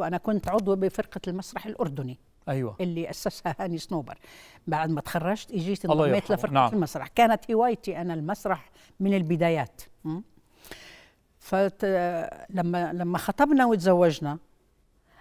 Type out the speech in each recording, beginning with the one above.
وأنا كنت عضو بفرقة المسرح الأردني أيوة. اللي أسسها هاني سنوبر بعد ما تخرجت إجيت انضميت لفرقة نعم. المسرح كانت هوايتي أنا المسرح من البدايات فلما لما خطبنا وتزوجنا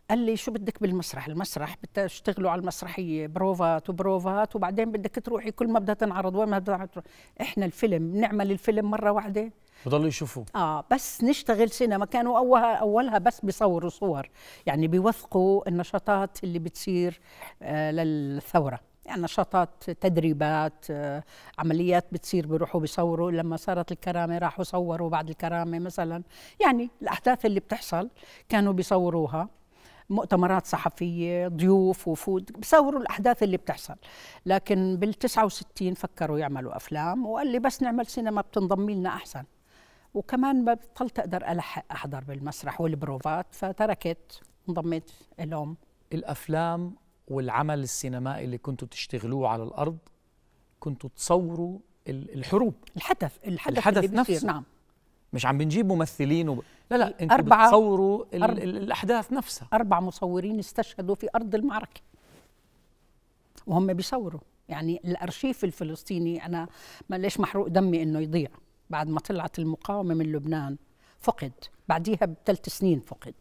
قال لي شو بدك بالمسرح المسرح بتشتغلوا على المسرحيه بروفات وبروفات وبعدين بدك تروحي كل ما بدها تنعرض وين ما بدها تروح احنا الفيلم نعمل الفيلم مره واحده بضلوا يشوفوه اه بس نشتغل سينما كانوا اولها اولها بس بيصوروا صور يعني بيوثقوا النشاطات اللي بتصير آه للثوره يعني نشاطات تدريبات آه، عمليات بتصير بيروحوا بيصوروا لما صارت الكرامه راحوا صوروا بعد الكرامه مثلا يعني الاحداث اللي بتحصل كانوا بيصوروها مؤتمرات صحفية ضيوف وفود بصوروا الأحداث اللي بتحصل لكن بال69 فكروا يعملوا أفلام وقال لي بس نعمل سينما بتنضمي لنا أحسن وكمان ما بطلت اقدر الحق احضر بالمسرح والبروفات فتركت انضميت لهم الافلام والعمل السينمائي اللي كنتوا تشتغلوه على الارض كنتوا تصوروا الحروب الحدث الحدث, الحدث اللي نفسه نعم مش عم بنجيب ممثلين وب... لا لا انتوا أربعة بتصوروا أرب... الاحداث نفسها اربع مصورين استشهدوا في ارض المعركه وهم بيصوروا يعني الارشيف الفلسطيني انا ما ليش محروق دمي انه يضيع بعد ما طلعت المقاومه من لبنان فقد بعديها بثلاث سنين فقد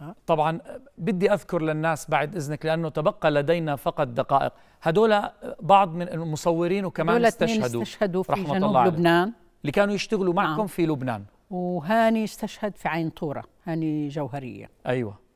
آه، طبعا بدي اذكر للناس بعد اذنك لانه تبقى لدينا فقط دقائق هدول آه، بعض من المصورين وكمان استشهدوا استشهدوا في رحمة جنوب الله لبنان اللي كانوا يشتغلوا معكم نعم. في لبنان وهاني استشهد في عين طوره هاني جوهريه ايوه